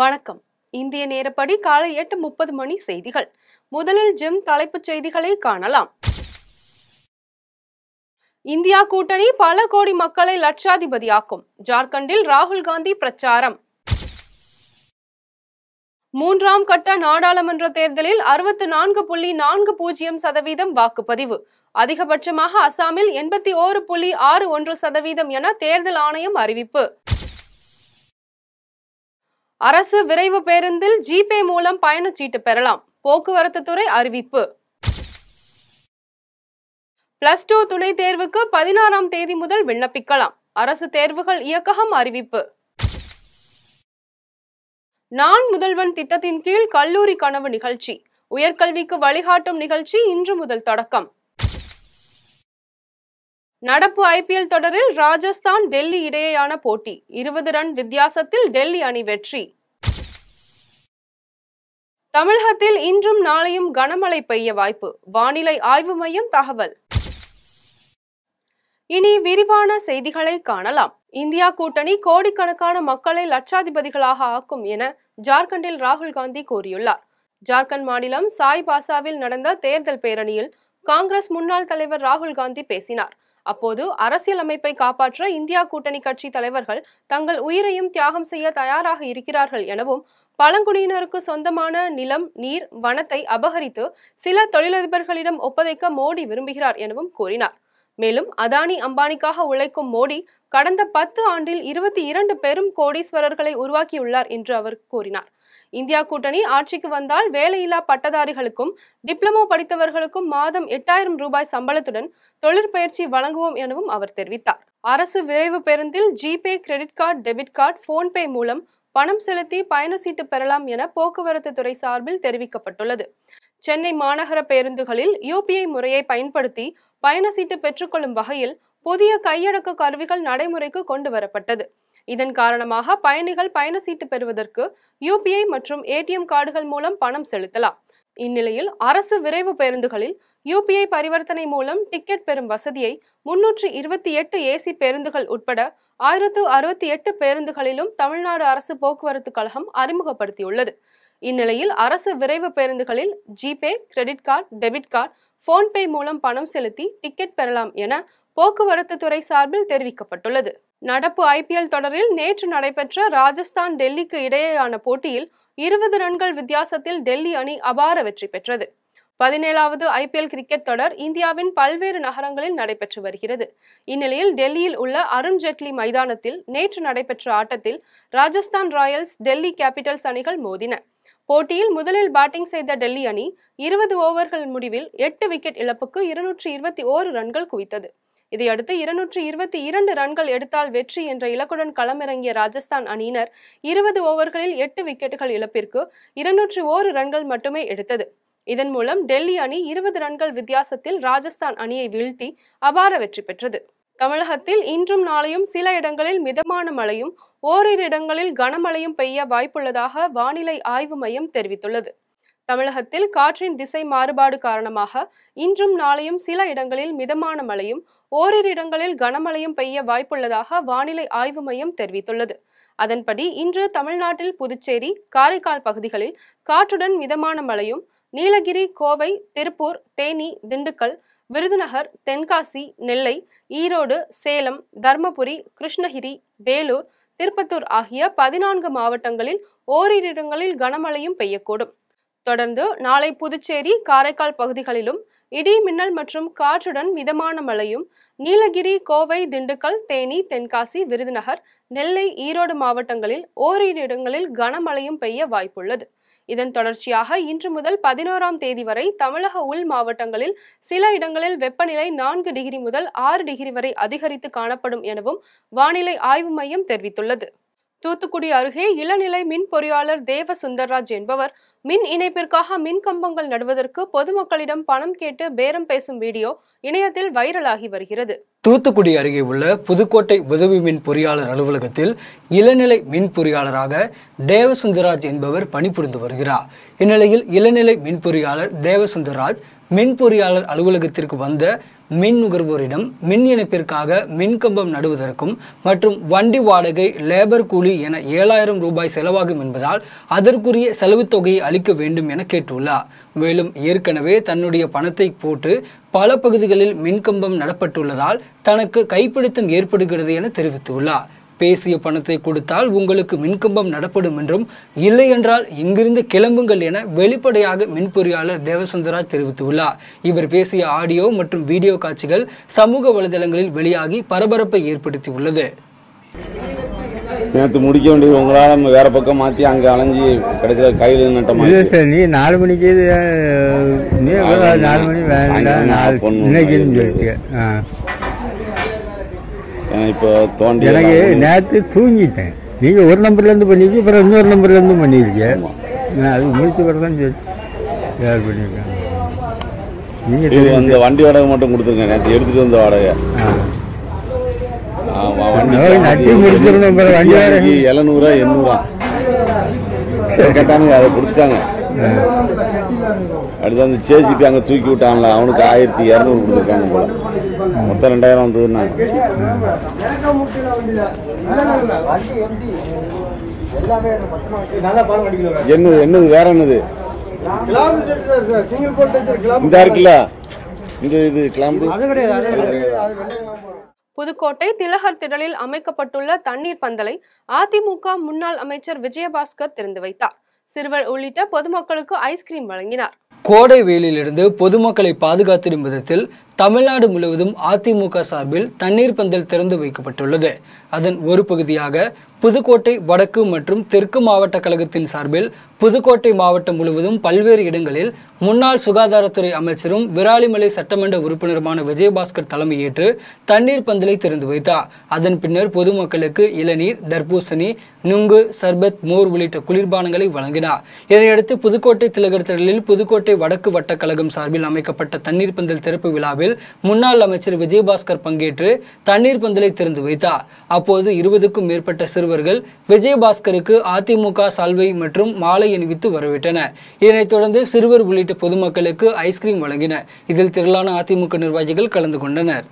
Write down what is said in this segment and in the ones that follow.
வணக்கம் இந்திய நேரப்படி காலை எட்டு முப்பது மணி செய்திகள் முதலில் ஜிம் தலைப்புச் செய்திகளை காணலாம் இந்தியா கூட்டணி பல கோடி மக்களை லட்சாதிபதியாக்கும் ஜார்க்கண்டில் ராகுல் காந்தி பிரச்சாரம் மூன்றாம் கட்ட நாடாளுமன்ற தேர்தலில் அறுபத்தி நான்கு புள்ளி நான்கு பூஜ்ஜியம் சதவீதம் வாக்குப்பதிவு அதிகபட்சமாக அசாமில் எண்பத்தி ஓரு புள்ளி ஆறு ஒன்று சதவீதம் என தேர்தல் ஆணையம் அறிவிப்பு அரசு விரைவு பேருந்தில் ஜிபே மூலம் பயணச்சீட்டு பெறலாம் போக்குவரத்து துறை அறிவிப்பு பிளஸ் டூ துணைத் தேர்வுக்கு பதினாறாம் தேதி முதல் விண்ணப்பிக்கலாம் அரசு தேர்வுகள் இயக்ககம் அறிவிப்பு நான் முதல்வன் திட்டத்தின் கீழ் கல்லூரி கனவு நிகழ்ச்சி உயர்கல்விக்கு வழிகாட்டும் நிகழ்ச்சி இன்று முதல் தொடக்கம் நடப்பு ஐபிஎல் தொடரில் ராஜஸ்தான் டெல்லி இடையேயான போட்டி இருபது ரன் வித்தியாசத்தில் டெல்லி அணி வெற்றி தமிழகத்தில் இன்றும் நாளையும் கனமழை பெய்ய வாய்ப்பு வானிலை ஆய்வு மையம் தகவல் இனி விரிவான செய்திகளை காணலாம் இந்தியா கூட்டணி கோடிக்கணக்கான மக்களை லட்சாதிபதிகளாக ஆக்கும் என ஜார்க்கண்டில் ராகுல் காந்தி கூறியுள்ளார் ஜார்க்கண்ட் மாநிலம் சாய் பாசாவில் நடந்த தேர்தல் பேரணியில் காங்கிரஸ் முன்னாள் தலைவர் ராகுல் காந்தி பேசினார் அப்போது அரசியலமைப்பை காப்பாற்ற இந்தியா கூட்டணி கட்சி தலைவர்கள் தங்கள் உயிரையும் தியாகம் செய்ய தயாராக இருக்கிறார்கள் எனவும் பழங்குடியினருக்கு சொந்தமான நிலம் நீர் வனத்தை அபகரித்து சில தொழிலதிபர்களிடம் ஒப்பதைக்க மோடி விரும்புகிறார் எனவும் கூறினார் மேலும் அதானி அம்பானிக்காக உழைக்கும் மோடி கடந்த பத்து ஆண்டில் இருபத்தி இரண்டு பெரும் கோடீஸ்வரர்களை உருவாக்கியுள்ளார் என்று அவர் கூறினார் இந்தியா கூட்டணி ஆட்சிக்கு வந்தால் வேலையில்லா பட்டதாரிகளுக்கும் டிப்ளமோ படித்தவர்களுக்கும் மாதம் எட்டாயிரம் ரூபாய் சம்பளத்துடன் தொழிற்பயிற்சி வழங்குவோம் எனவும் அவர் தெரிவித்தார் அரசு விரைவு பேருந்தில் GPay credit card debit card PhonePe மூலம் பணம் செலுத்தி பயண சீட்டு பெறலாம் என போக்குவரத்து துறை சார்பில் தெரிவிக்கப்பட்டுள்ளது சென்னை மாநகர பேருந்துகளில் யூபிஐ முறையை பயன்படுத்தி பயண சீட்டு பெற்றுக்கொள்ளும் வகையில் புதிய கையடக்க கருவிகள் நடைமுறைக்கு கொண்டு வரப்பட்டது இதன் காரணமாக பயணிகள் பயண சீட்டு பெறுவதற்கு யூபிஐ மற்றும் ஏடிஎம் கார்டுகள் மூலம் பணம் செலுத்தலாம் இந்நிலையில் அரசு விரைவு பேருந்துகளில் யூபிஐ பரிவர்த்தனை மூலம் டிக்கெட் பெறும் வசதியை முன்னூற்று இருபத்தி எட்டு ஏசி பேருந்துகள் உட்பட ஆயிரத்து அறுபத்தி எட்டு பேருந்துகளிலும் தமிழ்நாடு அரசு போக்குவரத்து கழகம் அறிமுகப்படுத்தியுள்ளது இந்நிலையில் அரசு விரைவு பேருந்துகளில் GPay credit card debit card PhonePe மூலம் பணம் செலுத்தி டிக்கெட் பெறலாம் என போக்குவரத்து துறை சார்பில் தெரிவிக்கப்பட்டுள்ளது நடப்பு ஐபிஎல் தொடரில் நேற்று நடைபெற்ற ராஜஸ்தான் டெல்லிக்கு இடையேயான போட்டியில் இருபது ரன்கள் வித்தியாசத்தில் டெல்லி அணி அபார வெற்றி பெற்றது பதினேழாவது ஐபிஎல் கிரிக்கெட் தொடர் இந்தியாவின் பல்வேறு நகரங்களில் நடைபெற்று வருகிறது இந்நிலையில் டெல்லியில் உள்ள அருண் ஜேட்லி மைதானத்தில் நேற்று நடைபெற்ற ஆட்டத்தில் ராஜஸ்தான் ராயல்ஸ் டெல்லி கேபிட்டல்ஸ் அணிகள் மோதின போட்டியில் முதலில் பேட்டிங் செய்த டெல்லி அணி இருபது ஓவர்கள் முடிவில் எட்டு விக்கெட் இழப்புக்கு இருநூற்றி இருபத்தி ஓரு ரன்கள் குவித்தது இதையடுத்து இருநூற்றி இருபத்தி இரண்டு ரன்கள் எடுத்தால் வெற்றி என்ற இலக்குடன் களமிறங்கிய ராஜஸ்தான் அணியினர் இருபது ஓவர்களில் எட்டு விக்கெட்டுகள் இழப்பிற்கு இருநூற்றி ஓரு ரன்கள் மட்டுமே எடுத்தது இதன் மூலம் டெல்லி அணி இருபது ரன்கள் வித்தியாசத்தில் ராஜஸ்தான் அணியை வீழ்த்தி அபார வெற்றி பெற்றது தமிழகத்தில் இன்றும் நாளையும் சில இடங்களில் மிதமான மழையும் ஓரிரு இடங்களில் கனமழையும் பெய்ய வாய்ப்புள்ளதாக வானிலை ஆய்வு மையம் தெரிவித்துள்ளது தமிழகத்தில் காற்றின் திசை மாறுபாடு காரணமாக இன்றும் நாளையும் சில இடங்களில் மிதமான மழையும் ஓரிரு இடங்களில் கனமழையும் பெய்ய வாய்ப்புள்ளதாக வானிலை ஆய்வு மையம் தெரிவித்துள்ளது அதன்படி இன்று தமிழ்நாட்டில் புதுச்சேரி காரைக்கால் பகுதிகளில் காற்றுடன் மிதமான மழையும் நீலகிரி கோவை திருப்பூர் தேனி திண்டுக்கல் விருதுநகர் தென்காசி நெல்லை ஈரோடு சேலம் தர்மபுரி கிருஷ்ணகிரி வேலூர் திருப்பத்தூர் ஆகிய பதினான்கு மாவட்டங்களில் ஓரிரு இடங்களில் கனமழையும் பெய்யக்கூடும் தொடர்ந்து நாளை புதுச்சேரி காரைக்கால் பகுதிகளிலும் இடி மின்னல் மற்றும் காற்றுடன் மிதமான மழையும் நீலகிரி கோவை திண்டுக்கல் தேனி தென்காசி விருதுநகர் நெல்லை ஈரோடு மாவட்டங்களில் ஓரிரு இடங்களில் கனமழையும் பெய்ய வாய்ப்புள்ளது இதன் தொடர்ச்சியாக இன்று முதல் பதினோராம் தேதி வரை தமிழக உள் மாவட்டங்களில் சில இடங்களில் வெப்பநிலை நான்கு டிகிரி முதல் ஆறு டிகிரி வரை அதிகரித்து காணப்படும் எனவும் வானிலை ஆய்வு மையம் தெரிவித்துள்ளது தூத்துக்குடி அருகே இளநிலை மின் பொறியாளர் தேவ சுந்தர்ராஜ் என்பவர் மின் இணைப்பிற்காக மின் கம்பங்கள் நடுவதற்கு பொதுமக்களிடம் பணம் கேட்டு பேரம் பேசும் வீடியோ இணையத்தில் வைரலாகி வருகிறது தூத்துக்குடி அருகே உள்ள புதுக்கோட்டை உதவி மின் பொறியாளர் அலுவலகத்தில் இளநிலை மின் பொறியாளராக தேவசுந்தர்ராஜ் என்பவர் பணிபுரிந்து வருகிறார் இந்நிலையில் இளநிலை மின் பொறியாளர் தேவசுந்தரராஜ் மின் பொறியாளர் அலுவலகத்திற்கு வந்த மின் நுகர்வோரிடம் மின் இணைப்பிற்காக மின்கம்பம் நடுவதற்கும் மற்றும் வண்டி வாடகை லேபர் கூலி என ஏழாயிரம் ரூபாய் செலவாகும் என்பதால் அதற்குரிய செலவுத் தொகையை அளிக்க வேண்டும் என கேட்டுள்ளார் மேலும் ஏற்கனவே தன்னுடைய பணத்தை போட்டு பல பகுதிகளில் மின்கம்பம் நடப்பட்டுள்ளதால் தனக்கு கைப்பிடித்தம் ஏற்படுகிறது என தெரிவித்துள்ளார் பேசிய பணத்தை கொடுத்தால் உங்களுக்கு மின்கம்பம் நடப்படும் என்றும் இல்லை என்றால் இங்கிருந்து கிளம்புங்கள் என வெளிப்படையாக மின் பொறியாளர் தேவசுந்தரா தெரிவித்துள்ளார் இவர் பேசிய ஆடியோ மற்றும் வீடியோ காட்சிகள் சமூக வலைதளங்களில் வெளியாகி பரபரப்பை ஏற்படுத்தியுள்ளது நேற்று முடிக்க வேண்டியது உங்களால் வேற பக்கம் மாற்றி அங்கே அலைஞ்சி கிடைச்சது கையில் நட்டமா இல்லை சார் நீ நாலு மணிக்கு நாலு மணி வேண்டாம் இன்னைக்கு ஆ இப்போ தோண்டி எனக்கு நேற்று தூங்கிட்டேன் நீங்கள் ஒரு நம்பர்லேருந்து பண்ணியிருக்கீங்க அப்புறம் இன்னொரு நம்பர்லேருந்து பண்ணியிருக்கீங்க நான் அது முடிச்சு வரதான் தயார் பண்ணியிருக்கேன் நீங்கள் அந்த வண்டி வாடகை மட்டும் கொடுத்துருங்க நேற்று எடுத்துகிட்டு வந்த வாடகை எழுநூறுவா எண்ணூறுவா கரெக்டானது அதை கொடுத்துட்டாங்க அடுத்து அந்த சேசிபி அங்கே தூக்கி விட்டான்ல அவனுக்கு ஆயிரத்தி இரநூறு கொடுத்துருக்காங்க போல மொத்தம் ரெண்டாயிரம் வந்ததுன்னா என்னது என்னது வேற என்னது இந்த இருக்குல்ல இந்த இது கிளம்பு புதுக்கோட்டை திலகர் திடலில் அமைக்கப்பட்டுள்ள தண்ணீர் பந்தலை அதிமுக முன்னாள் அமைச்சர் விஜயபாஸ்கர் திறந்து வைத்தார் சிறுவர் உள்ளிட்ட பொதுமக்களுக்கு ஐஸ்கிரீம் வழங்கினார் கோடை இருந்து பொதுமக்களை பாதுகாத்திடும் விதத்தில் தமிழ்நாடு முழுவதும் அதிமுக சார்பில் தண்ணீர் பந்தல் திறந்து வைக்கப்பட்டுள்ளது அதன் ஒரு பகுதியாக புதுக்கோட்டை வடக்கு மற்றும் தெற்கு மாவட்ட கழகத்தின் சார்பில் புதுக்கோட்டை மாவட்டம் முழுவதும் பல்வேறு இடங்களில் முன்னாள் சுகாதாரத்துறை அமைச்சரும் விராலிமலை சட்டமன்ற உறுப்பினருமான விஜயபாஸ்கர் தலைமையேற்று தண்ணீர் பந்தலை திறந்து வைத்தார் அதன் பின்னர் பொதுமக்களுக்கு இளநீர் தர்பூசணி நுங்கு சர்பத் மோர் உள்ளிட்ட குளிர்பானங்களை வழங்கினார் இதனையடுத்து புதுக்கோட்டை திலகர் திடலில் புதுக்கோட்டை வடக்கு வட்டக்கழகம் சார்பில் அமைக்கப்பட்ட தண்ணீர் பந்தல் திறப்பு விழாவில் முன்னாள் அமைச்சர் விஜயபாஸ்கர் பங்கேற்று தண்ணீர் பந்தலை திறந்து வைத்தார் அப்போது இருபதுக்கும் மேற்பட்ட சிறுவர்கள் விஜயபாஸ்கருக்கு அதிமுக சால்வை மற்றும் மாலை அணிவித்து வரவிட்டனர் இதனைத் தொடர்ந்து சிறுவர் உள்ளிட்ட பொதுமக்களுக்கு ஐஸ்கிரீம் வழங்கினர் இதில் திரளான அதிமுக நிர்வாகிகள் கலந்து கொண்டனர்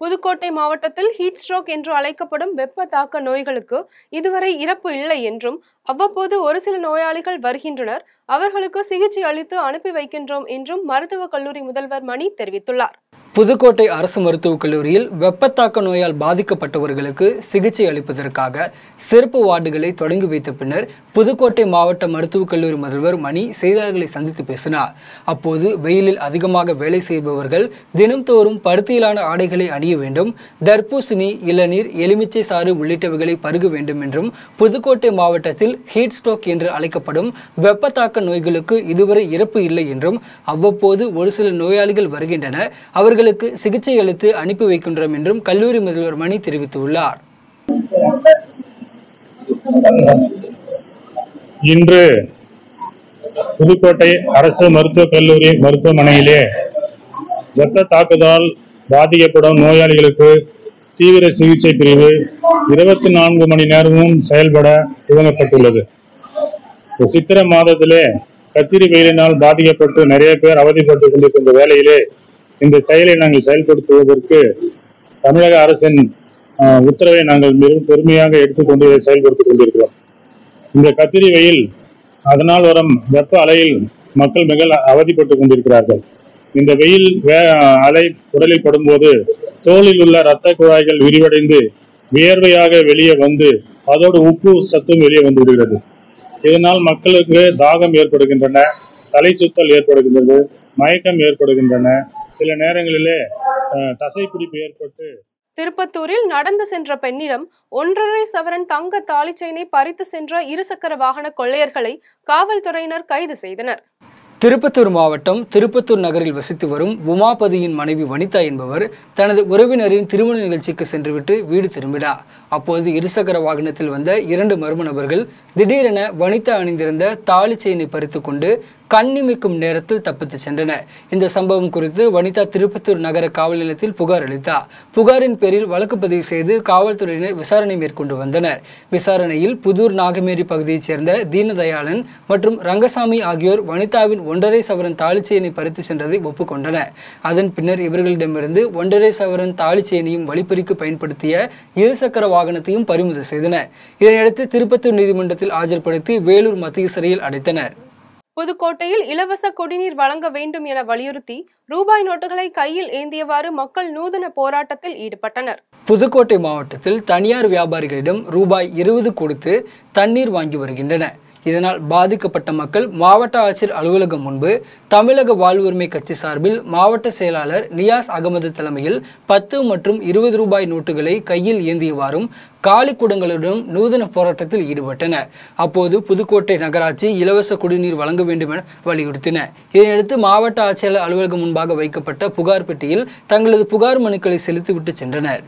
புதுக்கோட்டை மாவட்டத்தில் ஹீட் ஸ்ட்ரோக் என்று அழைக்கப்படும் வெப்ப தாக்க நோய்களுக்கு இதுவரை இறப்பு இல்லை என்றும் அவ்வப்போது ஒரு சில நோயாளிகள் வருகின்றனர் அவர்களுக்கு சிகிச்சை அளித்து அனுப்பி வைக்கின்றோம் என்றும் மருத்துவக் கல்லூரி முதல்வர் மணி தெரிவித்துள்ளார் புதுக்கோட்டை அரசு மருத்துவக் கல்லூரியில் வெப்பத்தாக்க நோயால் பாதிக்கப்பட்டவர்களுக்கு சிகிச்சை அளிப்பதற்காக சிறப்பு வார்டுகளை தொடங்கி வைத்த பின்னர் புதுக்கோட்டை மாவட்ட மருத்துவக் கல்லூரி முதல்வர் மணி செய்தியாளர்களை சந்தித்து பேசினார் அப்போது வெயிலில் அதிகமாக வேலை செய்பவர்கள் தினம்தோறும் பருத்தியிலான ஆடைகளை அணிய வேண்டும் தர்பூசணி இளநீர் எலுமிச்சை சாறு உள்ளிட்டவைகளை பருக வேண்டும் என்றும் புதுக்கோட்டை மாவட்டத்தில் ஹீட் ஸ்ட்ரோக் என்று அழைக்கப்படும் வெப்பத்தாக்க நோய்களுக்கு இதுவரை இறப்பு இல்லை என்றும் அவ்வப்போது ஒரு சில நோயாளிகள் வருகின்றன அவர்கள் அவர்களுக்கு சிகிச்சை அளித்து அனுப்பி வைக்கின்றோம் என்றும் கல்லூரி முதல்வர் மணி தெரிவித்துள்ளார் இன்று புதுக்கோட்டை அரசு மருத்துவக் கல்லூரி மருத்துவமனையிலே வெப்ப தாக்குதல் பாதிக்கப்படும் நோயாளிகளுக்கு தீவிர சிகிச்சை பிரிவு இருபத்தி நான்கு மணி நேரமும் செயல்பட துவங்கப்பட்டுள்ளது சித்திர மாதத்திலே கத்திரி வெயிலினால் பாதிக்கப்பட்டு நிறைய பேர் அவதிப்பட்டு கொண்டிருக்கின்ற வேலையிலே இந்த செயலை நாங்கள் செயல்படுத்துவதற்கு தமிழக அரசின் உத்தரவை நாங்கள் மிகவும் பெருமையாக எடுத்துக்கொண்டு இதை செயல்படுத்திக் கொண்டிருக்கிறோம் இந்த கத்திரி வெயில் அதனால் வரும் வெப்ப அலையில் மக்கள் மிக அவதிப்பட்டுக் கொண்டிருக்கிறார்கள் இந்த வெயில் அலை உடலில் படும்போது தோளில் உள்ள இரத்த குழாய்கள் விரிவடைந்து வியர்வையாக வெளியே வந்து அதோடு உப்பு சத்தும் வெளியே வந்து விடுகிறது இதனால் மக்களுக்கு தாகம் ஏற்படுகின்றன தலை சுத்தல் ஏற்படுகின்றது மயக்கம் ஏற்படுகின்றன சில நேரங்களிலே தசைப்பிடிப்பு ஏற்பட்டு திருப்பத்தூரில் நடந்து சென்ற பெண்ணிடம் ஒன்றரை சவரன் தங்க தாலிச்சைனை பறித்து சென்ற இருசக்கர வாகன கொள்ளையர்களை காவல்துறையினர் கைது செய்தனர் திருப்பத்தூர் மாவட்டம் திருப்பத்தூர் நகரில் வசித்து வரும் உமாபதியின் மனைவி வனிதா என்பவர் தனது உறவினரின் திருமண நிகழ்ச்சிக்கு சென்றுவிட்டு வீடு திரும்பினார் அப்போது இருசக்கர வாகனத்தில் வந்த இரண்டு மர்ம நபர்கள் திடீரென வனிதா அணிந்திருந்த தாலி செயினை பறித்து கொண்டு கண்ணிமிக்கும் நேரத்தில் தப்பித்து சென்றன இந்த சம்பவம் குறித்து வனிதா திருப்பத்தூர் நகர காவல் நிலையத்தில் புகார் அளித்தார் புகாரின் பேரில் வழக்கு பதிவு செய்து காவல்துறையினர் விசாரணை மேற்கொண்டு வந்தனர் விசாரணையில் புதூர் நாகமேரி பகுதியைச் சேர்ந்த தீனதயாளன் மற்றும் ரங்கசாமி ஆகியோர் வனிதாவின் ஒன்றரை சவரன் தாளிச்சேனை பறித்து சென்றதை ஒப்புக்கொண்டன அதன் பின்னர் இவர்களிடமிருந்து ஒன்றரை சவரன் தாளிச்சேனையும் வழிப்பறிக்கு பயன்படுத்திய இருசக்கர வாகனத்தையும் பறிமுதல் செய்தன இதனையடுத்து திருப்பத்தூர் நீதிமன்றத்தில் ஆஜர்படுத்தி வேலூர் மத்திய சிறையில் அடைத்தனர் புதுக்கோட்டையில் இலவச குடிநீர் வழங்க வேண்டும் என வலியுறுத்தி ரூபாய் நோட்டுகளை கையில் ஏந்தியவாறு மக்கள் நூதன போராட்டத்தில் ஈடுபட்டனர் புதுக்கோட்டை மாவட்டத்தில் தனியார் வியாபாரிகளிடம் ரூபாய் இருபது கொடுத்து தண்ணீர் வாங்கி வருகின்றன இதனால் பாதிக்கப்பட்ட மக்கள் மாவட்ட ஆட்சியர் அலுவலகம் முன்பு தமிழக வாழ்வுரிமை கட்சி சார்பில் மாவட்ட செயலாளர் நியாஸ் அகமது தலைமையில் பத்து மற்றும் இருபது ரூபாய் நோட்டுகளை கையில் ஏந்தியவாறும் காலி குடங்களுடன் நூதன போராட்டத்தில் ஈடுபட்டன அப்போது புதுக்கோட்டை நகராட்சி இலவச குடிநீர் வழங்க வேண்டும் என வலியுறுத்தின இதனையடுத்து மாவட்ட ஆட்சியர் அலுவலகம் முன்பாக வைக்கப்பட்ட புகார் பெட்டியில் தங்களது புகார் மனுக்களை செலுத்திவிட்டு சென்றனர்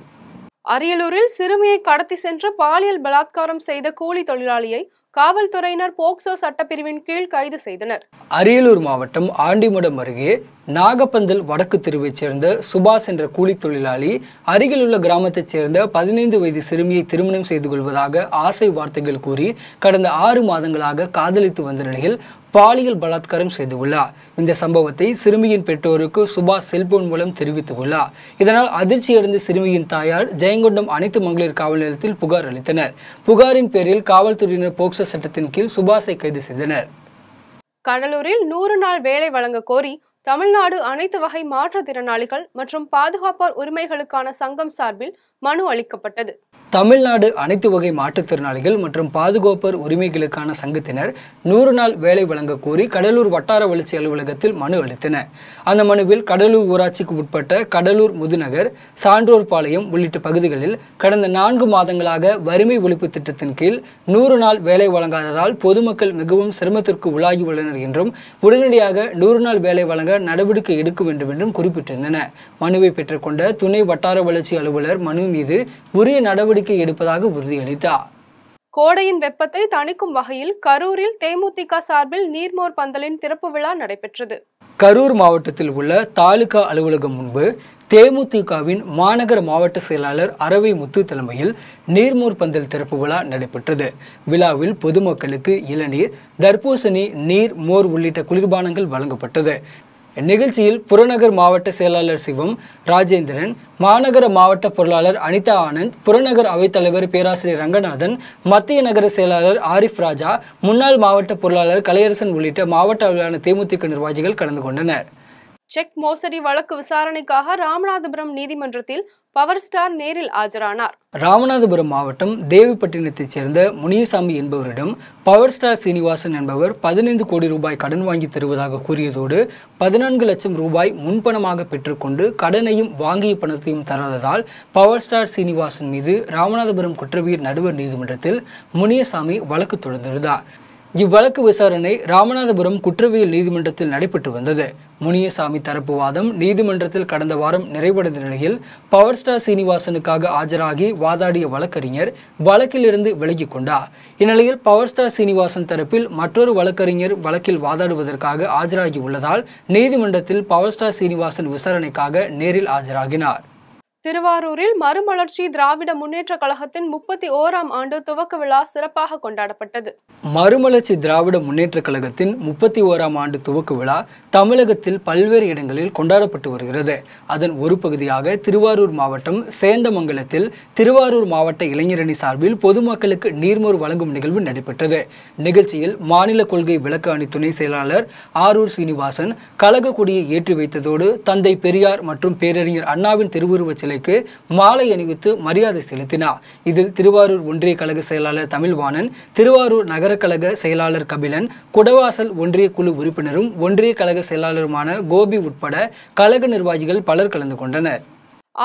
அரியலூரில் சிறுமியை கடத்தி சென்று பாலியல் பலாத்காரம் செய்த கூலி தொழிலாளியை காவல்துறையினர் போக்சோ சட்டப்பிரிவின் கீழ் கைது செய்தனர் அரியலூர் மாவட்டம் ஆண்டிமடம் அருகே நாகப்பந்தல் வடக்கு தெருவைச் சேர்ந்த சுபாஷ் என்ற கூலி தொழிலாளி அருகிலுள்ள கிராமத்தைச் சேர்ந்த பதினைந்து வயது சிறுமியை திருமணம் செய்து கொள்வதாக ஆசை வார்த்தைகள் கூறி கடந்த ஆறு மாதங்களாக காதலித்து வந்த நிலையில் பாலியல் பலாத்காரம் செய்துள்ளார் இந்த சம்பவத்தை சிறுமியின் பெற்றோருக்கு சுபாஷ் செல்போன் மூலம் தெரிவித்துள்ளார் இதனால் அதிர்ச்சியடைந்த சிறுமியின் தாயார் ஜெயங்கொண்டம் அனைத்து மகளிர் காவல் நிலையத்தில் புகார் அளித்தனர் புகாரின் பேரில் காவல்துறையினர் போக்சோ சட்டத்தின் கீழ் சுபாஷை கைது செய்தனர் கடலூரில் நூறு நாள் வேலை வழங்க கோரி தமிழ்நாடு அனைத்து வகை மாற்றுத்திறனாளிகள் மற்றும் பாதுகாப்பார் உரிமைகளுக்கான சங்கம் சார்பில் மனு அளிக்கப்பட்டது தமிழ்நாடு அனைத்து வகை மாற்றுத்திறனாளிகள் மற்றும் பாதுகாப்பர் உரிமைகளுக்கான சங்கத்தினர் நூறு நாள் வேலை வழங்க கோரி கடலூர் வட்டார வளர்ச்சி அலுவலகத்தில் மனு அளித்தனர் அந்த மனுவில் கடலூர் ஊராட்சிக்கு உட்பட்ட கடலூர் முதுநகர் சான்றோர் பாளையம் உள்ளிட்ட பகுதிகளில் கடந்த நான்கு மாதங்களாக வறுமை ஒழிப்பு திட்டத்தின் கீழ் நூறு நாள் வேலை வழங்காததால் பொதுமக்கள் மிகவும் சிரமத்திற்கு உள்ளாகி உள்ளனர் என்றும் உடனடியாக நூறு நாள் வேலை வழங்க நடவடிக்கை எடுக்க வேண்டும் என்றும் குறிப்பிட்டிருந்தனர் மனுவை பெற்றுக்கொண்ட துணை வட்டார வளர்ச்சி அலுவலர் மனு மீது உரிய நடவடிக்கை நடவடிக்கை எடுப்பதாக உறுதியளித்தார் கோடையின் வெப்பத்தை தணிக்கும் வகையில் கரூரில் தேமுதிக சார்பில் நீர்மோர் பந்தலின் திறப்பு விழா நடைபெற்றது கரூர் மாவட்டத்தில் உள்ள தாலுகா அலுவலகம் முன்பு தேமுதிகவின் மாநகர மாவட்ட செயலாளர் அரவை முத்து தலைமையில் நீர்மூர் பந்தல் திறப்பு விழா நடைபெற்றது விழாவில் பொதுமக்களுக்கு இளநீர் தர்பூசணி நீர் மோர் உள்ளிட்ட குளிர்பானங்கள் வழங்கப்பட்டது இந்நிகழ்ச்சியில் புறநகர் மாவட்ட செயலாளர் சிவம் ராஜேந்திரன் மாநகர மாவட்ட பொருளாளர் அனிதா ஆனந்த் புறநகர் அவைத்தலைவர் பேராசிரியர் ரங்கநாதன் மத்திய நகர செயலாளர் ஆரிஃப் ராஜா முன்னாள் மாவட்ட பொருளாளர் கலையரசன் உள்ளிட்ட மாவட்ட அளவிலான தேமுதிக நிர்வாகிகள் கலந்து கொண்டனர் செக் மோசடி வழக்கு விசாரணைக்காக ராமநாதபுரம் நீதிமன்றத்தில் பவர் ஸ்டார் நேரில் ஆஜரானார் ராமநாதபுரம் மாவட்டம் தேவிப்பட்டினத்தைச் சேர்ந்த முனியசாமி என்பவரிடம் பவர் ஸ்டார் சீனிவாசன் என்பவர் பதினைந்து கோடி ரூபாய் கடன் வாங்கி தருவதாக கூறியதோடு பதினான்கு லட்சம் ரூபாய் முன்பணமாக பெற்றுக்கொண்டு கடனையும் வாங்கிய பணத்தையும் தராததால் பவர் ஸ்டார் சீனிவாசன் மீது ராமநாதபுரம் குற்றவியல் நடுவர் நீதிமன்றத்தில் முனியசாமி வழக்கு தொடர்ந்திருந்தார் இவ்வழக்கு விசாரணை ராமநாதபுரம் குற்றவியல் நீதிமன்றத்தில் நடைபெற்று வந்தது முனியசாமி தரப்பு வாதம் நீதிமன்றத்தில் கடந்த வாரம் நிறைவடைந்த நிலையில் பவர் ஸ்டார் சீனிவாசனுக்காக ஆஜராகி வாதாடிய வழக்கறிஞர் வழக்கிலிருந்து விலகிக் கொண்டார் இந்நிலையில் பவர் ஸ்டார் சீனிவாசன் தரப்பில் மற்றொரு வழக்கறிஞர் வழக்கில் வாதாடுவதற்காக ஆஜராகி உள்ளதால் நீதிமன்றத்தில் பவர் ஸ்டார் சீனிவாசன் விசாரணைக்காக நேரில் ஆஜராகினார் திருவாரூரில் மறுமலர்ச்சி திராவிட முன்னேற்ற கழகத்தின் முப்பத்தி ஓராம் ஆண்டு துவக்க விழா சிறப்பாக கொண்டாடப்பட்டது மறுமலர்ச்சி திராவிட முன்னேற்ற கழகத்தின் முப்பத்தி ஓராம் ஆண்டு துவக்க விழா தமிழகத்தில் பல்வேறு இடங்களில் கொண்டாடப்பட்டு வருகிறது அதன் ஒரு பகுதியாக திருவாரூர் மாவட்டம் சேந்தமங்கலத்தில் திருவாரூர் மாவட்ட இளைஞரணி சார்பில் பொதுமக்களுக்கு நீர்மோர் வழங்கும் நிகழ்வு நடைபெற்றது நிகழ்ச்சியில் மாநில கொள்கை விளக்க அணி துணை செயலாளர் ஆரூர் சீனிவாசன் கழக கொடியை ஏற்றி வைத்ததோடு தந்தை பெரியார் மற்றும் பேரறிஞர் அண்ணாவின் திருவுருவச் சிலைக்கு மாலை அணிவித்து மரியாதை செலுத்தினார் இதில் திருவாரூர் ஒன்றிய கழக செயலாளர் தமிழ்வாணன் திருவாரூர் நகர கழக செயலாளர் கபிலன் குடவாசல் ஒன்றிய குழு உறுப்பினரும் ஒன்றிய கழக செயலாளருமான கோபி உட்பட கழக நிர்வாகிகள் பலர் கலந்து கொண்டனர்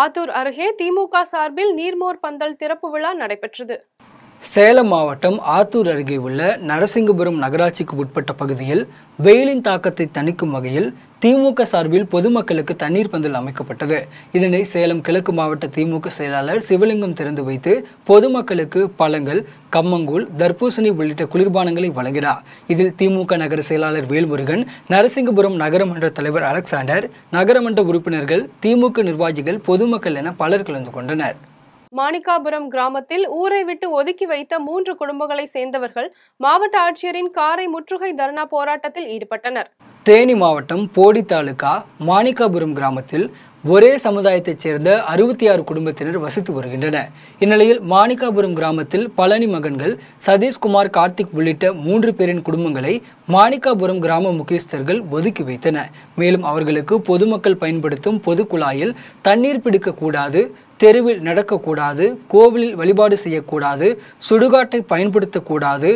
ஆத்தூர் அருகே திமுக சார்பில் நீர்மோர் பந்தல் திறப்பு விழா நடைபெற்றது சேலம் மாவட்டம் ஆத்தூர் அருகே உள்ள நரசிங்கபுரம் நகராட்சிக்கு உட்பட்ட பகுதியில் வெயிலின் தாக்கத்தை தணிக்கும் வகையில் திமுக சார்பில் பொதுமக்களுக்கு தண்ணீர் பந்தல் அமைக்கப்பட்டது இதனை சேலம் கிழக்கு மாவட்ட திமுக செயலாளர் சிவலிங்கம் திறந்து வைத்து பொதுமக்களுக்கு பழங்கள் கம்மங்கூழ் தர்பூசணி உள்ளிட்ட குளிர்பானங்களை வழங்கினார் இதில் திமுக நகர செயலாளர் வேல்முருகன் நரசிங்கபுரம் நகரமன்ற தலைவர் அலெக்சாண்டர் நகரமன்ற உறுப்பினர்கள் திமுக நிர்வாகிகள் பொதுமக்கள் என பலர் கலந்து கொண்டனர் மாணிக்காபுரம் கிராமத்தில் ஊரை விட்டு ஒதுக்கி வைத்த மூன்று குடும்பங்களை சேர்ந்தவர்கள் மாவட்ட ஆட்சியரின் காரை முற்றுகை தர்ணா போராட்டத்தில் ஈடுபட்டனர் தேனி மாவட்டம் போடி தாலுகா மாணிக்காபுரம் கிராமத்தில் ஒரே சமுதாயத்தைச் சேர்ந்த அறுபத்தி ஆறு குடும்பத்தினர் வசித்து வருகின்றனர் இந்நிலையில் மாணிக்காபுரம் கிராமத்தில் பழனி மகன்கள் சதீஷ்குமார் கார்த்திக் உள்ளிட்ட மூன்று பேரின் குடும்பங்களை மாணிக்காபுரம் கிராம முக்கியஸ்தர்கள் ஒதுக்கி வைத்தனர் மேலும் அவர்களுக்கு பொதுமக்கள் பயன்படுத்தும் பொது குழாயில் தண்ணீர் பிடிக்கக்கூடாது தெருவில் நடக்கக்கூடாது கோவிலில் வழிபாடு செய்யக்கூடாது சுடுகாட்டை பயன்படுத்தக்கூடாது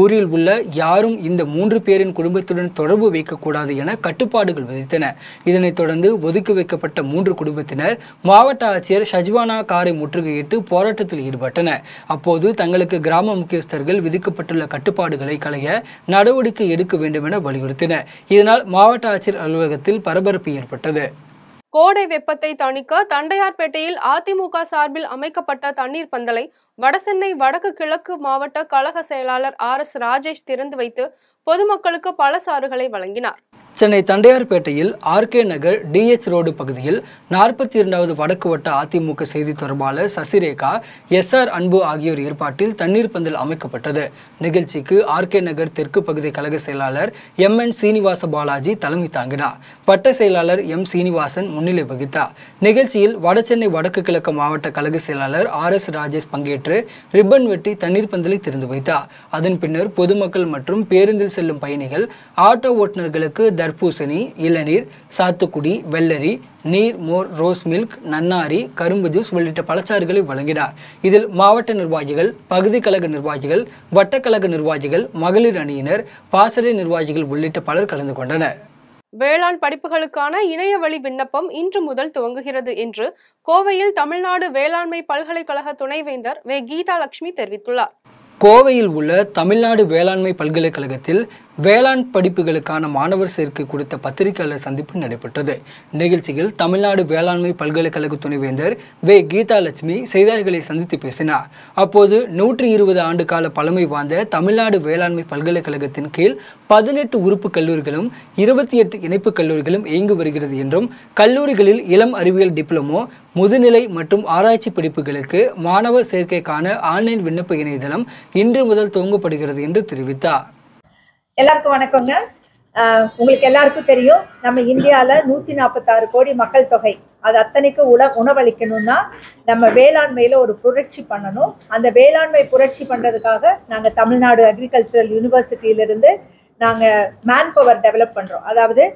ஊரில் உள்ள யாரும் இந்த மூன்று பேரின் குடும்பத்துடன் தொடர்பு வைக்கக்கூடாது என கட்டுப்பாடுகள் விதித்தன இதனைத் தொடர்ந்து ஒதுக்கி வைக்கப்பட்ட மூன்று குடும்பத்தினர் மாவட்ட ஆட்சியர் ஷஜ்வானா காரை முற்றுகையிட்டு போராட்டத்தில் ஈடுபட்டனர் அப்போது தங்களுக்கு கிராம முக்கியஸ்தர்கள் விதிக்கப்பட்டுள்ள கட்டுப்பாடுகளை களைய நடவடிக்கை எடுக்க வேண்டும் என வலியுறுத்தினர் இதனால் மாவட்ட ஆட்சியர் அலுவலகத்தில் பரபரப்பு ஏற்பட்டது கோடை வெப்பத்தை தணிக்க தண்டையார்பேட்டையில் அதிமுக சார்பில் அமைக்கப்பட்ட தண்ணீர் பந்தலை வடசென்னை வடக்கு கிழக்கு மாவட்ட கழக செயலாளர் ஆர் எஸ் ராஜேஷ் திறந்து வைத்து பொதுமக்களுக்கு பல சாறுகளை வழங்கினார் சென்னை தண்டையார்பேட்டையில் ஆர்கே நகர் டிஎச் ரோடு பகுதியில் நாற்பத்தி இரண்டாவது வடக்கு வட்ட அதிமுக செய்தி தொடர்பாளர் சசிரேகா எஸ் ஆர் அன்பு ஆகியோர் ஏற்பாட்டில் தண்ணீர் பந்தல் அமைக்கப்பட்டது நிகழ்ச்சிக்கு ஆர்கே நகர் தெற்கு பகுதி கழக செயலாளர் எம் என் சீனிவாச பாலாஜி தலைமை தாங்கினார் பட்ட செயலாளர் எம் சீனிவாசன் முன்னிலை வகித்தார் நிகழ்ச்சியில் வடசென்னை வடக்கு கிழக்கு மாவட்ட கழக செயலாளர் ஆர் எஸ் ராஜேஷ் பங்கேற்று பெற்று ரிப்பன் வெட்டி தண்ணீர் பந்தலை திறந்து வைத்தார் அதன் பின்னர் பொதுமக்கள் மற்றும் பேருந்தில் செல்லும் பயணிகள் ஆட்டோ ஓட்டுநர்களுக்கு தர்பூசணி இளநீர் சாத்துக்குடி வெள்ளரி நீர் மோர் ரோஸ் மில்க் நன்னாரி கரும்பு ஜூஸ் உள்ளிட்ட பழச்சாறுகளை வழங்கினார் இதில் மாவட்ட நிர்வாகிகள் பகுதி கழக நிர்வாகிகள் வட்டக்கழக நிர்வாகிகள் மகளிர் அணியினர் பாசறை நிர்வாகிகள் உள்ளிட்ட பலர் கலந்து கொண்டனர் வேளாண் படிப்புகளுக்கான இணையவழி விண்ணப்பம் இன்று முதல் துவங்குகிறது என்று கோவையில் தமிழ்நாடு வேளாண்மை பல்கலைக்கழக துணைவேந்தர் வே கீதா லட்சுமி தெரிவித்துள்ளார் கோவையில் உள்ள தமிழ்நாடு வேளாண்மை பல்கலைக்கழகத்தில் வேளாண் படிப்புகளுக்கான மாணவர் சேர்க்கை குறித்த பத்திரிகையாளர் சந்திப்பு நடைபெற்றது நிகழ்ச்சியில் தமிழ்நாடு வேளாண்மை பல்கலைக்கழக துணைவேந்தர் வே கீதா லட்சுமி செய்தியாளர்களை சந்தித்து பேசினார் அப்போது நூற்றி இருபது ஆண்டு கால பழமை வாய்ந்த தமிழ்நாடு வேளாண்மை பல்கலைக்கழகத்தின் கீழ் பதினெட்டு உறுப்பு கல்லூரிகளும் இருபத்தி எட்டு இணைப்பு கல்லூரிகளும் இயங்கி வருகிறது என்றும் கல்லூரிகளில் இளம் அறிவியல் டிப்ளமோ முதுநிலை மற்றும் ஆராய்ச்சி படிப்புகளுக்கு மாணவர் சேர்க்கைக்கான ஆன்லைன் விண்ணப்ப இணையதளம் இன்று முதல் துவங்கப்படுகிறது என்று தெரிவித்தார் எல்லாருக்கும் வணக்கங்க உங்களுக்கு எல்லாருக்கும் தெரியும் நம்ம இந்தியாவில் நூற்றி நாற்பத்தாறு கோடி மக்கள் தொகை அது அத்தனைக்கு உல உணவளிக்கணும்னா நம்ம வேளாண்மையில் ஒரு புரட்சி பண்ணணும் அந்த வேளாண்மை புரட்சி பண்ணுறதுக்காக நாங்கள் தமிழ்நாடு அக்ரிகல்ச்சரல் யூனிவர்சிட்டியிலிருந்து நாங்கள் மேன் பவர் டெவலப் பண்ணுறோம் அதாவது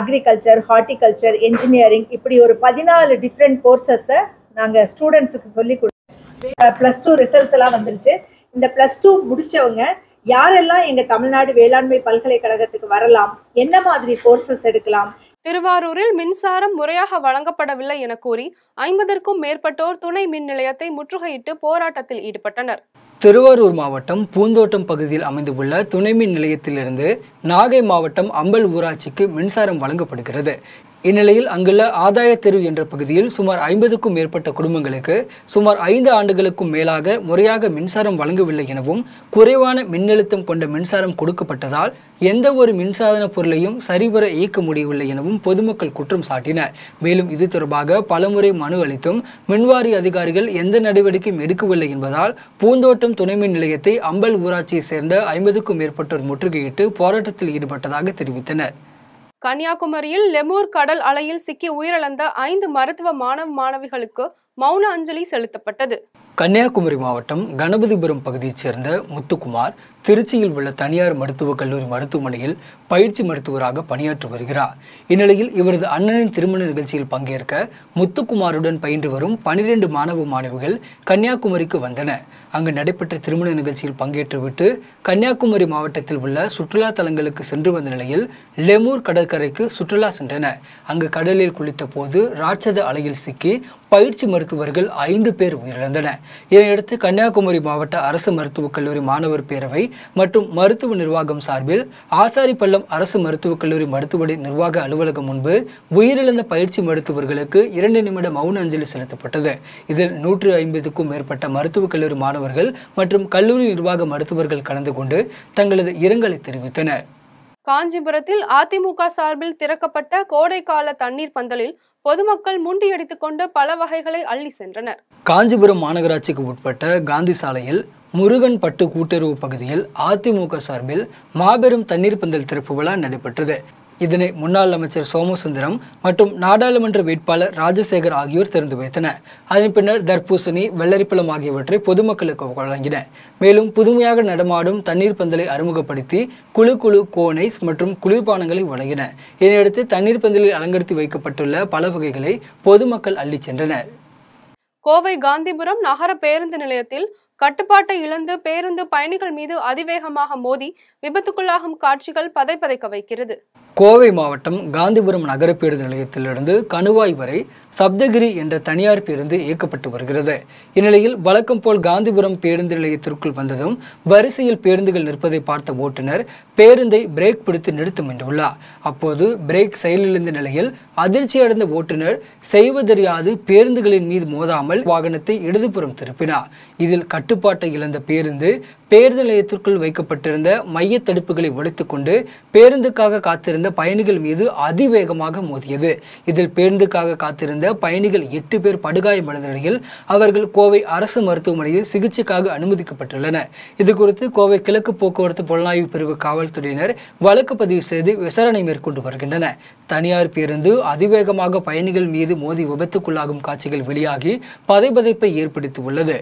அக்ரிகல்ச்சர் ஹார்டிகல்ச்சர் என்ஜினியரிங் இப்படி ஒரு பதினாலு டிஃப்ரெண்ட் கோர்சஸை நாங்கள் ஸ்டூடெண்ட்ஸுக்கு சொல்லி கொடுத்தோம் ப்ளஸ் டூ ரிசல்ட்ஸ் எல்லாம் வந்துருச்சு இந்த ப்ளஸ் டூ முடித்தவங்க யாரெல்லாம் எங்க தமிழ்நாடு வேளாண்மை பல்கலைக்கழகத்துக்கு வரலாம் என்ன மாதிரி கோர்சஸ் எடுக்கலாம் திருவாரூரில் மின்சாரம் முறையாக வழங்கப்படவில்லை என கூறி ஐம்பதற்கும் மேற்பட்டோர் துணை மின் நிலையத்தை முற்றுகையிட்டு போராட்டத்தில் ஈடுபட்டனர் திருவாரூர் மாவட்டம் பூந்தோட்டம் பகுதியில் அமைந்துள்ள துணை மின் நிலையத்திலிருந்து நாகை மாவட்டம் அம்பல் ஊராட்சிக்கு மின்சாரம் வழங்கப்படுகிறது இந்நிலையில் அங்குள்ள ஆதாய தெரு என்ற பகுதியில் சுமார் ஐம்பதுக்கும் மேற்பட்ட குடும்பங்களுக்கு சுமார் ஐந்து ஆண்டுகளுக்கும் மேலாக முறையாக மின்சாரம் வழங்கவில்லை எனவும் குறைவான மின்னழுத்தம் கொண்ட மின்சாரம் கொடுக்கப்பட்டதால் எந்த ஒரு மின்சாதன பொருளையும் சரிவர இயக்க முடியவில்லை எனவும் பொதுமக்கள் குற்றம் சாட்டினர் மேலும் இது தொடர்பாக பலமுறை மனு அளித்தும் மின்வாரி அதிகாரிகள் எந்த நடவடிக்கையும் எடுக்கவில்லை என்பதால் பூந்தோட்டம் துணை மின் நிலையத்தை அம்பல் ஊராட்சியைச் சேர்ந்த ஐம்பதுக்கும் மேற்பட்டோர் முற்றுகையிட்டு போராட்டத்தில் ஈடுபட்டதாக தெரிவித்தனர் கன்னியாகுமரியில் லெமூர் கடல் அலையில் சிக்கி உயிரிழந்த ஐந்து மருத்துவ மாணவ மாணவிகளுக்கு மௌன அஞ்சலி செலுத்தப்பட்டது கன்னியாகுமரி மாவட்டம் கணபதிபுரம் பகுதியைச் சேர்ந்த முத்துக்குமார் திருச்சியில் உள்ள தனியார் மருத்துவக் கல்லூரி மருத்துவமனையில் பயிற்சி மருத்துவராக பணியாற்றி வருகிறார் இந்நிலையில் இவரது அண்ணனின் திருமண நிகழ்ச்சியில் பங்கேற்க முத்துக்குமாருடன் பயின்று வரும் பனிரெண்டு மாணவ மாணவிகள் கன்னியாகுமரிக்கு வந்தன அங்கு நடைபெற்ற திருமண நிகழ்ச்சியில் பங்கேற்றுவிட்டு கன்னியாகுமரி மாவட்டத்தில் உள்ள சுற்றுலா தலங்களுக்கு சென்று வந்த நிலையில் லெமூர் கடற்கரைக்கு சுற்றுலா சென்றன அங்கு கடலில் குளித்த போது ராட்சத அலையில் சிக்கி பயிற்சி மருத்துவர்கள் ஐந்து பேர் உயிரிழந்தனர் இதையடுத்து கன்னியாகுமரி மாவட்ட அரசு மருத்துவக் கல்லூரி மாணவர் பேரவை மற்றும் மருத்துவ நிர்வாகம் சார்பில் ஆசாரிப்பள்ளம் அரசு மருத்துவக் கல்லூரி மருத்துவமனை நிர்வாக அலுவலகம் முன்பு உயிரிழந்த பயிற்சி மருத்துவர்களுக்கு இரண்டு நிமிட மௌன அஞ்சலி செலுத்தப்பட்டது இதில் நூற்று ஐம்பதுக்கும் மேற்பட்ட மருத்துவக் கல்லூரி மாணவர்கள் மற்றும் கல்லூரி நிர்வாக மருத்துவர்கள் கலந்து கொண்டு தங்களது இரங்கலை தெரிவித்தனர் காஞ்சிபுரத்தில் அதிமுக சார்பில் திறக்கப்பட்ட கோடைக்கால தண்ணீர் பந்தலில் பொதுமக்கள் முண்டியடித்துக் கொண்டு பல வகைகளை அள்ளி சென்றனர் காஞ்சிபுரம் மாநகராட்சிக்கு உட்பட்ட காந்தி சாலையில் முருகன் பட்டு கூட்டுறவு பகுதியில் அதிமுக சார்பில் மாபெரும் தண்ணீர் பந்தல் திறப்பு விழா நடைபெற்றது இதனை முன்னாள் அமைச்சர் சோமசுந்தரம் மற்றும் நாடாளுமன்ற வேட்பாளர் ராஜசேகர் ஆகியோர் திறந்து வைத்தனர் அதன் பின்னர் தர்பூசணி வெள்ளரிப்பழம் ஆகியவற்றை பொதுமக்களுக்கு வழங்கின மேலும் புதுமையாக நடமாடும் தண்ணீர் பந்தலை அறிமுகப்படுத்தி குழு குழு கோனைஸ் மற்றும் குளிர்பானங்களை வழங்கின இதனையடுத்து தண்ணீர் பந்தலில் அலங்கரித்து வைக்கப்பட்டுள்ள பல வகைகளை பொதுமக்கள் அள்ளிச் சென்றனர் கோவை காந்திபுரம் நகர பேருந்து நிலையத்தில் கட்டுப்பாட்டை இழந்து பேருந்து பயணிகள் மீது அதிவேகமாக மோதி விபத்துக்குள்ளாகும் காட்சிகள் பதைப்பதைக்க வைக்கிறது கோவை மாவட்டம் காந்திபுரம் நகர பேருந்து நிலையத்திலிருந்து கணுவாய் வரை சப்தகிரி என்ற தனியார் பேருந்து இயக்கப்பட்டு வருகிறது இந்நிலையில் வழக்கம் போல் காந்திபுரம் பேருந்து நிலையத்திற்குள் வந்ததும் வரிசையில் பேருந்துகள் நிற்பதை பார்த்த ஓட்டுநர் பேருந்தை பிரேக் பிடித்து நிறுத்தும் என்றுள்ளார் அப்போது பிரேக் செயலிழந்த நிலையில் அதிர்ச்சியடைந்த ஓட்டுநர் செய்வதறியாது பேருந்துகளின் மீது மோதாமல் வாகனத்தை இடதுபுறம் திருப்பினார் இதில் கட்டுப்பாட்டை இழந்த பேருந்து பேருந்து நிலையத்திற்குள் வைக்கப்பட்டிருந்த மைய தடுப்புகளை உடைத்துக்கொண்டு பேருந்துக்காக காத்திருந்த பயணிகள் மீது அதிவேகமாக மோதியது இதில் பேருந்துக்காக காத்திருந்த பயணிகள் எட்டு பேர் படுகாயமடைந்த நிலையில் அவர்கள் கோவை அரசு மருத்துவமனையில் சிகிச்சைக்காக அனுமதிக்கப்பட்டுள்ளனர் இதுகுறித்து கோவை கிழக்கு போக்குவரத்து புலனாய்வு பிரிவு காவல்துறையினர் வழக்கு பதிவு செய்து விசாரணை மேற்கொண்டு வருகின்றனர் தனியார் பேருந்து அதிவேகமாக பயணிகள் மீது மோதி விபத்துக்குள்ளாகும் காட்சிகள் வெளியாகி பதைபதைப்பை ஏற்படுத்தி உள்ளது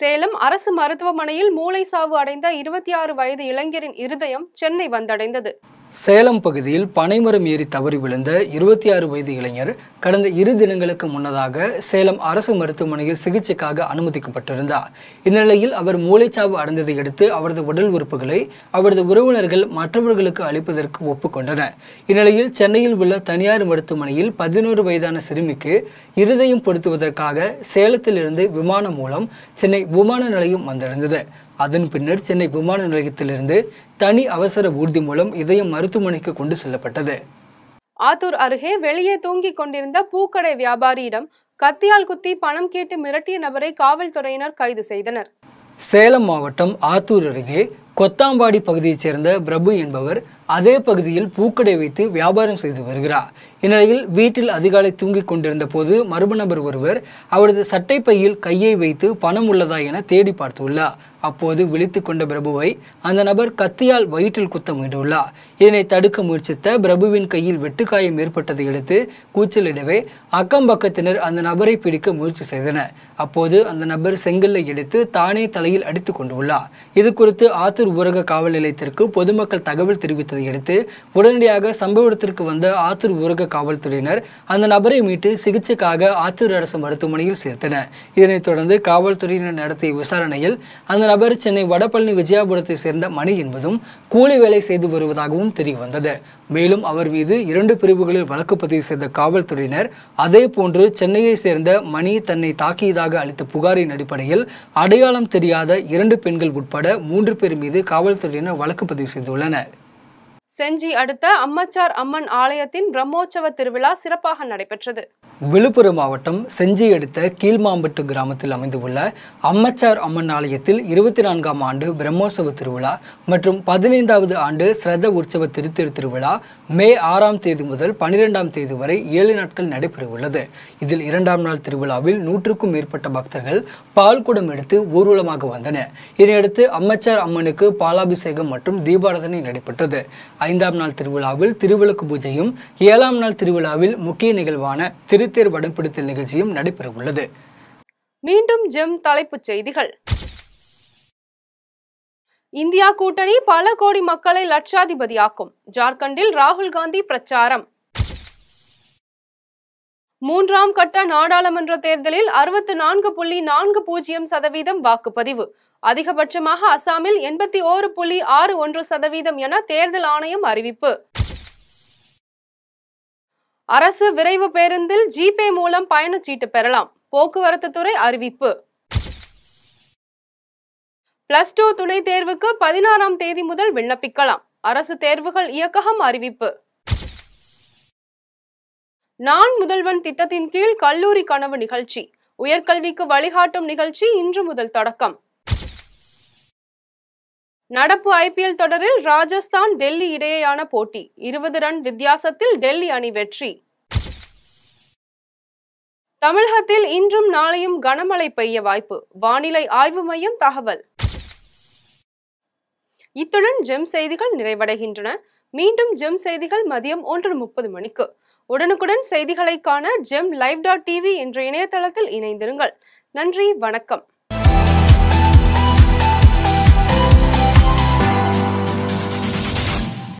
சேலம் அரசு மருத்துவமனையில் மூளை சாவு அடைந்த இருபத்தி ஆறு வயது இளைஞரின் இருதயம் சென்னை வந்தடைந்தது சேலம் பகுதியில் பனைமரம் ஏறி தவறி விழுந்த இருபத்தி ஆறு வயது இளைஞர் கடந்த இரு தினங்களுக்கு முன்னதாக சேலம் அரசு மருத்துவமனையில் சிகிச்சைக்காக அனுமதிக்கப்பட்டிருந்தார் இந்நிலையில் அவர் மூளைச்சாவு அடைந்ததை அடுத்து அவரது உடல் உறுப்புகளை அவரது உறவினர்கள் மற்றவர்களுக்கு அளிப்பதற்கு ஒப்புக்கொண்டனர் இந்நிலையில் சென்னையில் உள்ள தனியார் மருத்துவமனையில் பதினோரு வயதான சிறுமிக்கு இருதயம் பொருத்துவதற்காக சேலத்திலிருந்து விமானம் மூலம் சென்னை விமான நிலையம் வந்திருந்தது அதன் பின்னர் சென்னை விமான நிலையத்திலிருந்து தனி அவசர ஊர்தி மூலம் இதயம் மருத்துவமனைக்கு கொண்டு செல்லப்பட்டது ஆத்தூர் அருகே வெளியே தூங்கிக் கொண்டிருந்த பூக்கடை வியாபாரியிடம் கத்தியால் குத்தி பணம் கேட்டு மிரட்டிய நபரை காவல்துறையினர் கைது செய்தனர் சேலம் மாவட்டம் ஆத்தூர் அருகே கொத்தாம்பாடி பகுதியைச் சேர்ந்த பிரபு என்பவர் அதே பகுதியில் பூக்கடை வைத்து வியாபாரம் செய்து வருகிறார் இந்நிலையில் வீட்டில் அதிகாலை தூங்கிக் கொண்டிருந்த போது மர்ம நபர் ஒருவர் அவரது சட்டை பையில் கையை வைத்து பணம் உள்ளதா என தேடி பார்த்துள்ளார் அப்போது விழித்து கொண்ட பிரபுவை அந்த நபர் கத்தியால் வயிற்றில் குத்த முயன்றுள்ளார் இதனை தடுக்க முயற்சித்த பிரபுவின் கையில் வெட்டுக்காயம் ஏற்பட்டதை அடுத்து கூச்சலிடவே அக்கம் பக்கத்தினர் அந்த நபரை பிடிக்க முயற்சி செய்தனர் அப்போது அந்த நபர் செங்கல்லை எடுத்து தானே தலையில் அடித்து கொண்டுள்ளார் இது குறித்து ஆத்தூர் ஊரக காவல் நிலையத்திற்கு பொதுமக்கள் தகவல் தெரிவித்தது எடுத்து உடனடியாக சம்பவ இடத்திற்கு வந்த ஆத்தூர் ஊரக காவல்துறையினர் அந்த நபரை மீட்டு சிகிச்சைக்காக ஆத்தூர் அரசு மருத்துவமனையில் சேர்த்தனர் இதனைத் தொடர்ந்து காவல்துறையினர் நடத்திய விசாரணையில் அந்த நபர் சென்னை வடபழனி விஜயாபுரத்தை சேர்ந்த மணி என்பதும் கூலி வேலை செய்து வருவதாகவும் தெரியவந்தது மேலும் அவர் மீது இரண்டு பிரிவுகளில் வழக்கு பதிவு செய்த காவல்துறையினர் அதே போன்று சென்னையை சேர்ந்த மணி தன்னை தாக்கியதாக அளித்த புகாரின் அடிப்படையில் அடையாளம் தெரியாத இரண்டு பெண்கள் உட்பட மூன்று பேர் மீது காவல்துறையினர் வழக்கு பதிவு செய்துள்ளனர் செஞ்சி அடுத்த அம்மச்சார் அம்மன் ஆலயத்தின் பிரம்மோற்சவ திருவிழா சிறப்பாக நடைபெற்றது விழுப்புரம் மாவட்டம் செஞ்சி அடுத்த கீழ்மாம்பட்டு கிராமத்தில் அமைந்துள்ள அம்மச்சார் அம்மன் ஆலயத்தில் இருபத்தி நான்காம் ஆண்டு பிரம்மோற்சவ திருவிழா மற்றும் பதினைந்தாவது ஆண்டு ஸ்ரத உற்சவ திருத்திரு திருவிழா மே ஆறாம் தேதி முதல் பனிரெண்டாம் தேதி வரை ஏழு நாட்கள் நடைபெறவுள்ளது இதில் இரண்டாம் நாள் திருவிழாவில் நூற்றுக்கும் மேற்பட்ட பக்தர்கள் பால் குடம் எடுத்து ஊர்வலமாக வந்தனர் இதனையடுத்து அம்மச்சார் அம்மனுக்கு பாலாபிஷேகம் மற்றும் தீபாராதனை நடைபெற்றது ஐந்தாம் நாள் திருவிழாவில் திருவிளக்கு பூஜையும் ஏழாம் நாள் திருவிழாவில் முக்கிய நிகழ்வான திருத்தேர் பிடித்தல் நிகழ்ச்சியும் நடைபெறவுள்ளது மீண்டும் ஜெம் தலைப்புச் செய்திகள் இந்தியா கூட்டணி பல கோடி மக்களை லட்சாதிபதியாக்கும் ஜார்க்கண்டில் ராகுல் காந்தி பிரச்சாரம் மூன்றாம் கட்ட நாடாளுமன்ற தேர்தலில் அறுபத்தி நான்கு புள்ளி நான்கு பூஜ்ஜியம் சதவீதம் வாக்குப்பதிவு அதிகபட்சமாக அசாமில் எண்பத்தி ஓரு புள்ளி ஆறு ஒன்று சதவீதம் என தேர்தல் ஆணையம் அறிவிப்பு அரசு விரைவு பேருந்தில் ஜிபே மூலம் பயணச்சீட்டு பெறலாம் போக்குவரத்து துறை அறிவிப்பு பிளஸ் டூ துணைத் தேர்வுக்கு பதினாறாம் தேதி முதல் விண்ணப்பிக்கலாம் அரசு தேர்வுகள் இயக்ககம் அறிவிப்பு நான் முதல்வன் திட்டத்தின் கீழ் கல்லூரி கனவு நிகழ்ச்சி உயர்கல்விக்கு வழிகாட்டும் நிகழ்ச்சி இன்று முதல் தொடக்கம் நடப்பு ஐபிஎல் தொடரில் ராஜஸ்தான் டெல்லி இடையேயான போட்டி இருபது ரன் வித்தியாசத்தில் டெல்லி அணி வெற்றி தமிழகத்தில் இன்றும் நாளையும் கனமழை பெய்ய வாய்ப்பு வானிலை ஆய்வு மையம் தகவல் இத்துடன் ஜெம் செய்திகள் நிறைவடைகின்றன மீண்டும் ஜெம் செய்திகள் மதியம் ஒன்று முப்பது மணிக்கு உடனுக்குடன் செய்திகளை காண ஜெம் லைவ் டாட் டிவி என்ற இணையதளத்தில் இணைந்திருங்கள் நன்றி வணக்கம்